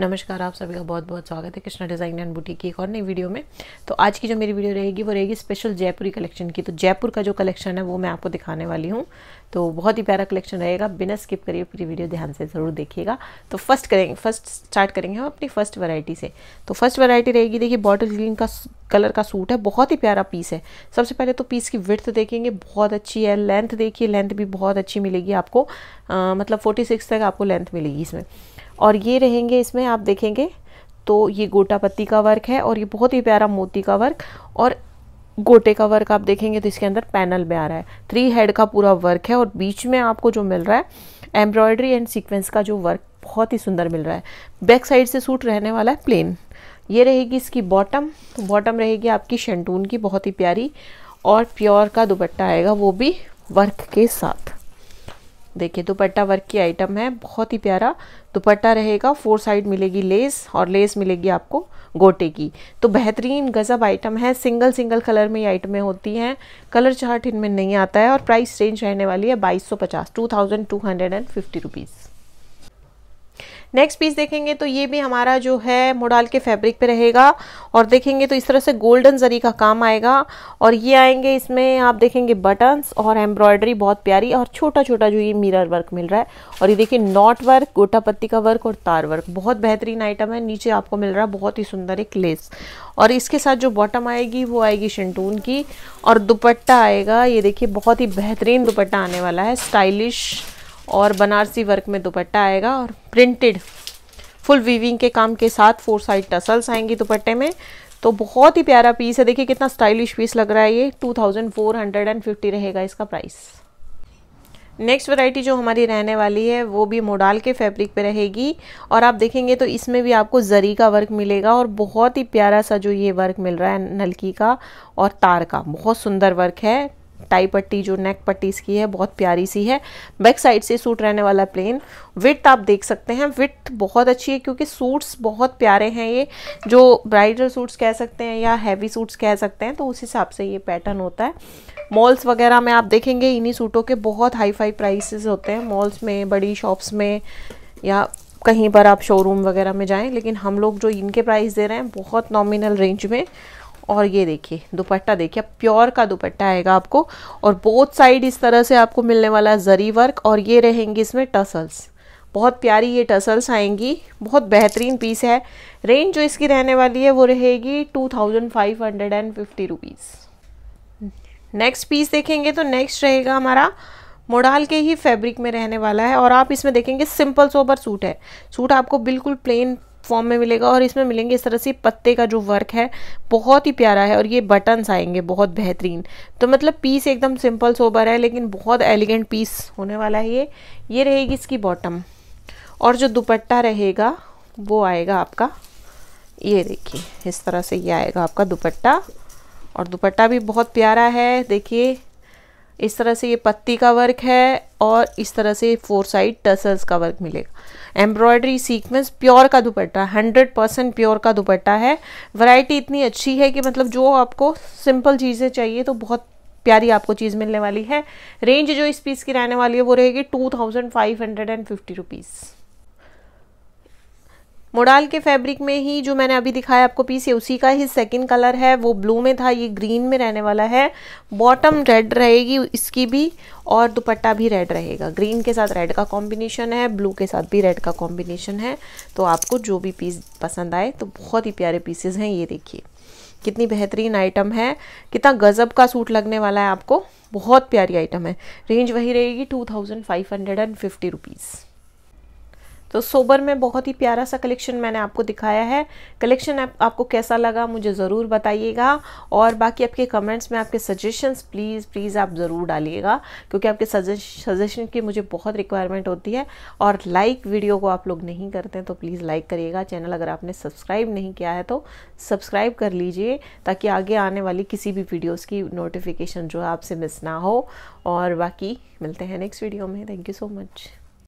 नमस्कार आप सभी का बहुत बहुत स्वागत है कृष्णा डिज़ाइन एंड बुटीक की एक और नई वीडियो में तो आज की जो मेरी वीडियो रहेगी वो रहेगी स्पेशल जयपुरी कलेक्शन की तो जयपुर का जो कलेक्शन है वो मैं आपको दिखाने वाली हूँ तो बहुत ही प्यारा कलेक्शन रहेगा बिना स्किप करिए पूरी वीडियो ध्यान से ज़रूर देखिएगा तो फर्स्ट करेंगे फर्स्ट स्टार्ट करेंगे हम अपनी फर्स्ट वैरायटी से तो फर्स्ट वैरायटी रहेगी देखिए बॉटल ग्रीन का कलर का सूट है बहुत ही प्यारा पीस है सबसे पहले तो पीस की विर्थ देखेंगे बहुत अच्छी है लेंथ देखिए लेंथ भी बहुत अच्छी मिलेगी आपको मतलब फोर्टी तक आपको लेंथ मिलेगी इसमें और ये रहेंगे इसमें आप देखेंगे तो ये गोटा पत्ती का वर्क है और ये बहुत ही प्यारा मोती का वर्क और गोटे का वर्क आप देखेंगे तो इसके अंदर पैनल में आ रहा है थ्री हेड का पूरा वर्क है और बीच में आपको जो मिल रहा है एम्ब्रॉयडरी एंड सीक्वेंस का जो वर्क बहुत ही सुंदर मिल रहा है बैक साइड से सूट रहने वाला है प्लेन ये रहेगी इसकी बॉटम बॉटम रहेगी आपकी शेंटून की बहुत ही प्यारी और प्योर का दुपट्टा आएगा वो भी वर्क के साथ देखिए दुपट्टा वर्क की आइटम है बहुत ही प्यारा दुपट्टा रहेगा फोर साइड मिलेगी लेस और लेस मिलेगी आपको गोटे की तो बेहतरीन गज़ब आइटम है सिंगल सिंगल कलर में ये आइटमें होती हैं कलर चार्ट इनमें नहीं आता है और प्राइस रेंज रहने वाली है बाईस सौ पचास two thousand two hundred and fifty rupees next piece देखेंगे तो ये भी हमारा जो है मोडाल के फैब्रिक पे रहेगा और देखेंगे तो इस तरह से गोल्डन जरी का काम आएगा और ये आएंगे इसमें आप देखेंगे बटन्स और एम्ब्रॉयडरी बहुत प्यारी और छोटा छोटा जो ये मिरर वर्क मिल रहा है और ये देखिए नॉट वर्क गोटा पत्ती का वर्क और तार वर्क बहुत बेहतरीन आइटम है नीचे आपको मिल रहा है बहुत ही सुंदर एक लेस और इसके साथ जो बॉटम आएगी वो आएगी शंटून की और दुपट्टा आएगा ये देखिए बहुत ही बेहतरीन दुपट्टा आने वाला है स्टाइलिश और बनारसी वर्क में दुपट्टा आएगा और प्रिंटेड फुल वीविंग के काम के साथ फोर साइड टसल्स आएंगी दुपट्टे में तो बहुत ही प्यारा पीस है देखिए कितना स्टाइलिश पीस लग रहा है ये 2450 रहेगा इसका प्राइस नेक्स्ट वैरायटी जो हमारी रहने वाली है वो भी मोडाल के फैब्रिक पे रहेगी और आप देखेंगे तो इसमें भी आपको जरी का वर्क मिलेगा और बहुत ही प्यारा सा जो ये वर्क मिल रहा है नलकी का और तार का बहुत सुंदर वर्क है टाई पट्टी जो नेक पट्टी इसकी है बहुत प्यारी सी है बैक साइड से सूट रहने वाला प्लेन विथ आप देख सकते हैं विथ बहुत अच्छी है क्योंकि सूट्स बहुत प्यारे हैं ये जो ब्राइडल सूट्स कह सकते हैं या हैवी सूट्स कह सकते हैं तो उस हिसाब से ये पैटर्न होता है मॉल्स वगैरह में आप देखेंगे इन्हीं सूटों के बहुत हाई फाई प्राइसेस होते हैं मॉल्स में बड़ी शॉप्स में या कहीं पर आप शोरूम वगैरह में जाएं लेकिन हम लोग जो इनके प्राइस दे रहे हैं बहुत नॉमिनल रेंज में और ये देखिए दुपट्टा देखिए प्योर का दुपट्टा आएगा आपको और बोथ साइड इस तरह से आपको मिलने वाला जरी वर्क और ये रहेंगी इसमें टसल्स बहुत प्यारी ये टसल्स आएंगी बहुत बेहतरीन पीस है रेंज जो इसकी रहने वाली है वो रहेगी two thousand five hundred and fifty rupees next piece देखेंगे तो नेक्स्ट रहेगा हमारा मोडाल के ही फैब्रिक में रहने वाला है और आप इसमें देखेंगे सिंपल सोबर सूट है सूट आपको बिल्कुल प्लेन फॉर्म में मिलेगा और इसमें मिलेंगे इस तरह से पत्ते का जो वर्क है बहुत ही प्यारा है और ये बटन्स आएंगे बहुत बेहतरीन तो मतलब पीस एकदम सिंपल सोबर है लेकिन बहुत एलिगेंट पीस होने वाला है ये ये रहेगी इसकी बॉटम और जो दुपट्टा रहेगा वो आएगा आपका ये देखिए इस तरह से ये आएगा आपका दुपट्टा और दुपट्टा भी बहुत प्यारा है देखिए इस तरह से ये पत्ती का वर्क है और इस तरह से फोर साइड टसल्स का वर्क मिलेगा एम्ब्रॉयडरी सीक्वेंस प्योर का दुपट्टा हंड्रेड परसेंट प्योर का दुपट्टा है वैरायटी इतनी अच्छी है कि मतलब जो आपको सिंपल चीज़ें चाहिए तो बहुत प्यारी आपको चीज़ मिलने वाली है रेंज जो इस पीस की रहने वाली है वो रहेगी two thousand five hundred and fifty rupees modal के फैब्रिक में ही जो मैंने अभी दिखाया आपको पीस है उसी का ही सेकंड कलर है वो ब्लू में था ये ग्रीन में रहने वाला है बॉटम रेड रहेगी इसकी भी और दुपट्टा भी रेड रहेगा ग्रीन के साथ रेड का कॉम्बिनेशन है ब्लू के साथ भी रेड का कॉम्बिनेशन है तो आपको जो भी पीस पसंद आए तो बहुत ही प्यारे पीसेज हैं ये देखिए कितनी बेहतरीन आइटम है कितना गज़ब का सूट लगने वाला है आपको बहुत प्यारी आइटम है रेंज वही रहेगी two thousand five hundred and fifty rupees तो सोबर में बहुत ही प्यारा सा कलेक्शन मैंने आपको दिखाया है कलेक्शन आप, आपको कैसा लगा मुझे ज़रूर बताइएगा और बाकी आपके कमेंट्स में आपके सजेशंस प्लीज़ प्लीज़ आप ज़रूर डालिएगा क्योंकि आपके सजेशन की मुझे बहुत रिक्वायरमेंट होती है और लाइक वीडियो को आप लोग नहीं करते हैं तो प्लीज़ लाइक करिएगा चैनल अगर आपने सब्सक्राइब नहीं किया है तो सब्सक्राइब कर लीजिए ताकि आगे आने वाली किसी भी वीडियोज़ की नोटिफिकेशन जो है आपसे मिस ना हो और बाकी मिलते हैं नेक्स्ट वीडियो में थैंक यू सो मच